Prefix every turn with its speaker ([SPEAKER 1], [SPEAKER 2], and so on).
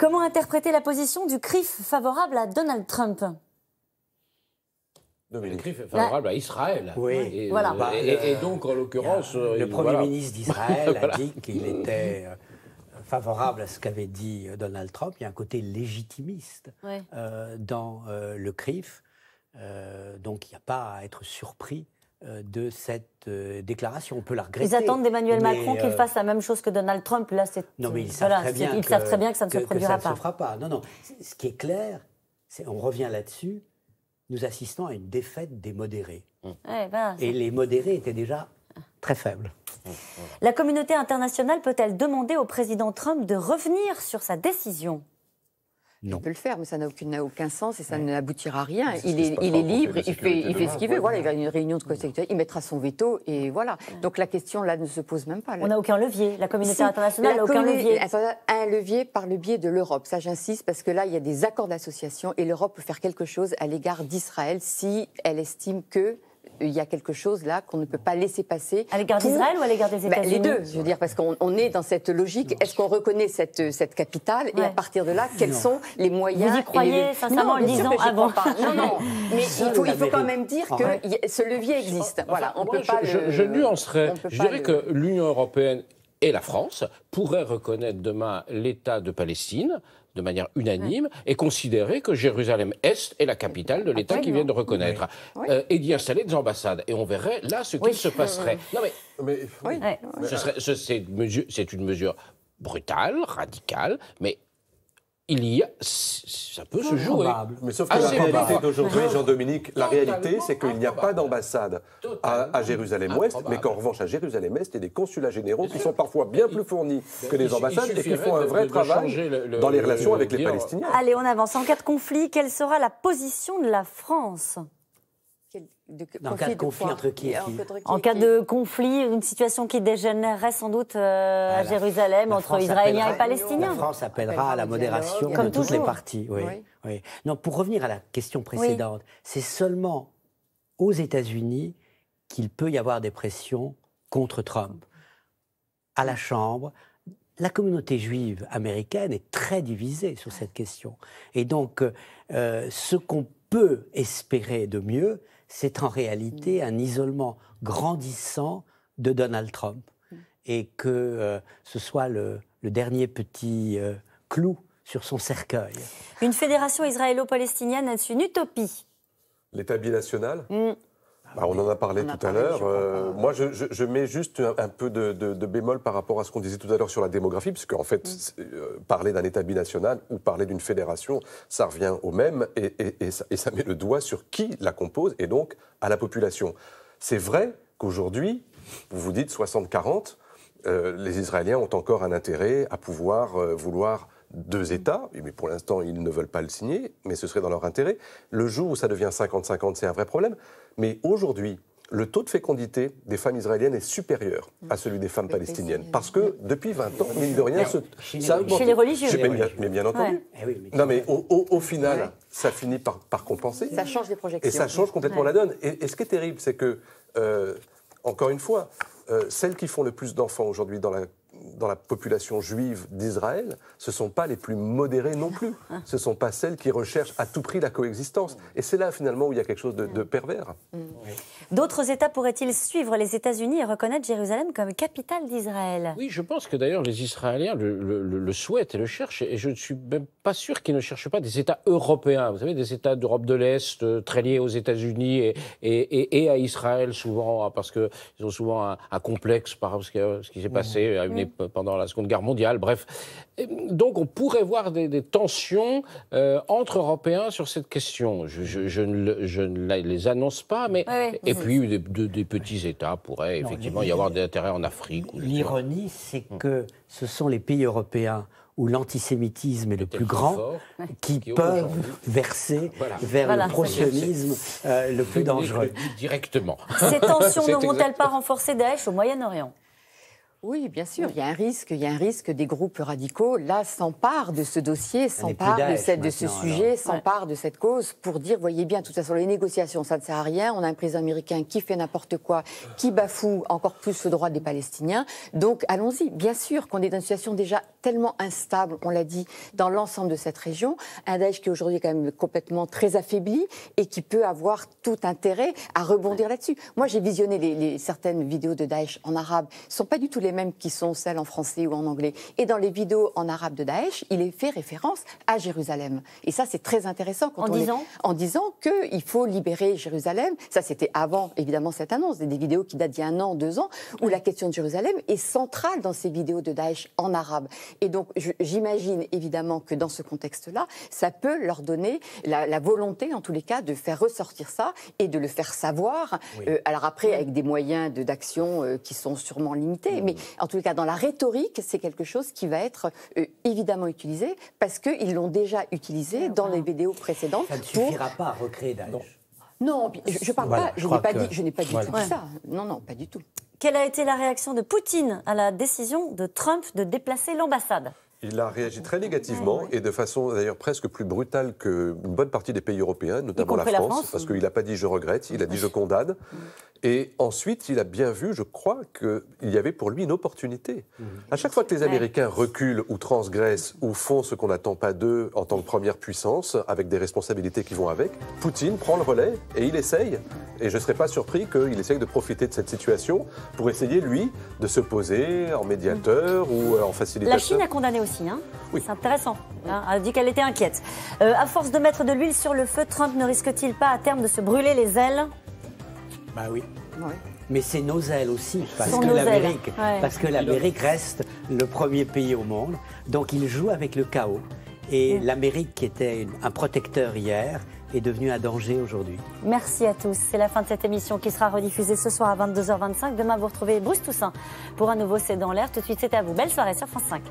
[SPEAKER 1] Comment interpréter la position du CRIF favorable à Donald Trump
[SPEAKER 2] le CRIF est favorable à Israël. Oui. Euh, voilà. et, donc, en l'occurrence. Euh, le Premier ministre d'Israël a dit qu'il était euh,
[SPEAKER 3] favorable à ce qu'avait dit Donald Trump. Il y a un côté légitimiste dans le CRIF. donc, il n'y a pas à être surpris euh, de cette euh, déclaration. On peut la regretter. Ils attendent d'Emmanuel Macron qu'il euh, fasse
[SPEAKER 1] la même chose que Donald Trump. Là, c'est... Non, mais ils savent, très, bien ils savent très bien que ça ne se produira ça pas. Ne se fera pas. Non, non.
[SPEAKER 3] Ce qui est clair, c'est, on revient là-dessus, nous assistons à une défaite des modérés. Et
[SPEAKER 1] les modérés étaient
[SPEAKER 3] déjà très faibles.
[SPEAKER 1] La communauté internationale peut-elle demander au président Trump de revenir sur sa décision il peut le faire, mais ça n'a
[SPEAKER 4] aucun sens et ça ne n'aboutira à rien. il, est, libre, il fait, ce qu'il veut. voilà, il va à une réunion de conseil il mettra son veto et voilà. Donc la question là ne se pose même pas. On n'a
[SPEAKER 1] aucun levier. La communauté internationale n'a aucun levier.
[SPEAKER 4] Un levier par le biais de l'Europe. Ça, j'insiste parce que là, il y a des accords d'association et l'Europe peut faire quelque chose à l'égard d'Israël si elle estime que il y a quelque chose là qu'on ne peut pas laisser passer. À l'égard d'Israël ou à l'égard des bah, États-Unis Les deux, je veux dire, parce qu'on est dans cette logique. Est-ce qu'on reconnaît cette, cette capitale Et à partir de là, quels sont les moyens Vous y croyez, sincèrement, en disant avant pas. Non, non, mais il faut, il faut quand même dire ah que ce levier existe. voilà, on peut je, pas je, je nuancerais. Je dirais que
[SPEAKER 2] l'Union européenne et la France pourrait reconnaître demain l'État de Palestine de manière unanime et considérer que Jérusalem-Est est la capitale de l'État qu'ils viennent de reconnaître euh, et d'y installer des ambassades. Et on verrait là ce qui se passerait.
[SPEAKER 5] Non mais, oui.
[SPEAKER 2] c'est une mesure brutale, radicale, mais il y a, ça peut se jouer. Mais sauf ah, que la réalité d'aujourd'hui, Jean-Dominique, la réalité, c'est
[SPEAKER 5] qu'il n'y a pas d'ambassade à, Jérusalem-Ouest, mais qu'en revanche, à Jérusalem-Est, il y a des consulats généraux qui sont parfois bien plus fournis que les ambassades et qui font un vrai travail dans les relations avec les Palestiniens.
[SPEAKER 1] Allez, on avance. En cas de conflit, quelle sera la position de la France en cas de, conflit entre qui En cas de conflit, une situation qui dégénérerait sans doute euh, à Jérusalem entre Israéliens et Palestiniens. La France appellera à la modération de toutes les parties.
[SPEAKER 3] Oui, Non, pour revenir à la question précédente, c'est seulement aux États-Unis qu'il peut y avoir des pressions contre Trump. À la Chambre, la communauté juive américaine est très divisée sur cette question. Et donc, euh, ce qu'on peut espérer de mieux, c'est en réalité un isolement grandissant de Donald Trump. Mm. Et que euh, ce soit le, dernier petit euh, clou sur son cercueil.
[SPEAKER 1] Une fédération israélo-palestinienne c'est une utopie.
[SPEAKER 5] L'État binational mm. Ah bah, on en a parlé tout à l'heure. Euh, moi, je, mets juste un, peu de, bémol par rapport à ce qu'on disait tout à l'heure sur la démographie, parce qu'en fait, mm. euh, parler d'un État binational ou parler d'une fédération, ça revient au même et, ça, et ça met le doigt sur qui la compose et donc à la population. C'est vrai qu'aujourd'hui, vous vous dites 60-40, euh, les Israéliens ont encore un intérêt à pouvoir euh, vouloir deux États, mais pour l'instant ils ne veulent pas le signer, mais ce serait dans leur intérêt. Le jour où ça devient 50-50, c'est un vrai problème. Mais aujourd'hui, le taux de fécondité des femmes israéliennes est supérieur à celui des femmes palestiniennes. Parce que depuis 20 ans, mine de rien, Chez les religieux. Mais bien, bien entendu. Eh non, mais au, final, ça finit par, compenser. Ça change les projections. Et ça change complètement la donne. Et, ce qui est terrible, c'est que, euh, encore une fois, euh, celles qui font le plus d'enfants aujourd'hui dans la, dans la population juive d'Israël, ce ne sont pas les plus modérées non plus. Ce ne sont pas celles qui recherchent à tout prix la coexistence. Et c'est là finalement où il y a quelque chose de, pervers.
[SPEAKER 1] D'autres États pourraient-ils suivre les États-Unis et reconnaître Jérusalem comme capitale d'Israël Oui,
[SPEAKER 2] je
[SPEAKER 5] pense que d'ailleurs les
[SPEAKER 2] Israéliens le, souhaitent et le cherchent. Et je ne suis même pas sûr qu'ils ne cherchent pas des États européens. Vous savez, des États d'Europe de l'Est euh, très liés aux États-Unis et, à Israël souvent, hein, parce qu'ils ont souvent un, complexe par ce qui s'est passé mm. pendant la Seconde Guerre mondiale. Bref. Donc on pourrait voir des, tensions euh, entre Européens sur cette question. Je, ne, les annonce pas, mais puis des, petits États pourraient effectivement y avoir des intérêts en Afrique. L'ironie,
[SPEAKER 3] c'est hmm. que ce sont les pays européens où l'antisémitisme est le plus grand, qui, peuvent verser vers le euh, le plus dangereux. Directement. Ces
[SPEAKER 1] tensions ne vont-elles pas renforcer Daesh au Moyen-Orient oui, bien sûr, il y a un risque, il y a un
[SPEAKER 4] risque des groupes radicaux, là, s'emparent de ce dossier, s'emparent de, cette, de ce sujet, s'emparent de cette cause pour dire, voyez bien, de toute façon, les négociations, ça ne sert à rien, on a un président américain qui fait n'importe quoi, qui bafoue encore plus le droit des Palestiniens, donc allons-y, bien sûr qu'on est dans une situation déjà tellement instable, on l'a dit, dans l'ensemble de cette région. Un Daesh qui est aujourd'hui quand même complètement très affaibli et qui peut avoir tout intérêt à rebondir là-dessus. Moi, j'ai visionné certaines vidéos de Daesh en arabe. Ce ne sont pas du tout les mêmes qui sont celles en français ou en anglais. Et dans les vidéos en arabe de Daesh, il est fait référence à Jérusalem. Et ça, c'est très intéressant. Quand en, on disant en disant qu'il faut libérer Jérusalem. Ça, c'était avant, évidemment, cette annonce. Des vidéos qui datent d'il y a un an, deux ans, où la question de Jérusalem est centrale dans ces vidéos de Daesh en arabe. Et donc, j'imagine évidemment que dans ce contexte-là, ça peut leur donner la, volonté, en tous les cas, de faire ressortir ça et de le faire savoir. Euh, alors après, avec des moyens d'action euh, qui sont sûrement limités, mmh. mais en tous les cas, dans la rhétorique, c'est quelque chose qui va être euh, évidemment utilisé parce qu'ils l'ont déjà utilisé ah, dans les vidéos précédentes. Ça ne suffira pas à recréer d'un.
[SPEAKER 1] Non, je, ne parle pas, je n'ai pas, du dit ça. Non, non, pas du tout. Quelle a été la réaction de Poutine à la décision de Trump de déplacer l'ambassade
[SPEAKER 5] il a réagi très ah négativement ah et de façon d'ailleurs presque plus brutale qu'une bonne partie des pays européens, notamment la France, la France, parce qu'il n'a pas dit je regrette, il a dit je condamne. Et ensuite, il a bien vu, je crois, qu'il y avait pour lui une opportunité. Mhm. À chaque fois que les Américains reculent ou transgressent ou font ce qu'on n'attend pas d'eux en tant que première puissance, avec des responsabilités qui vont avec, Poutine prend le relais et il essaye. Et je ne serais pas surpris qu'il essaye de profiter de cette situation pour essayer, lui, de se poser en médiateur ou euh, en facilitateur. La Chine a
[SPEAKER 1] condamné aussi, hein oui. C'est intéressant. Hein. Elle a dit qu'elle était inquiète. Euh, à force de mettre de l'huile sur le feu, Trump ne risque-t-il pas à terme de se brûler les ailes
[SPEAKER 3] bah oui. Mais c'est nos ailes aussi, parce que, l'Amérique, reste le premier pays au monde. Donc il joue avec le chaos. Et l'Amérique, qui était un protecteur hier, est devenue un danger aujourd'hui.
[SPEAKER 1] Merci à tous. C'est la fin de cette émission qui sera rediffusée ce soir à 22h25. Demain, vous retrouvez Bruce Toussaint pour un nouveau C'est dans l'air. Tout de suite, c'est à vous. Belle soirée sur France 5.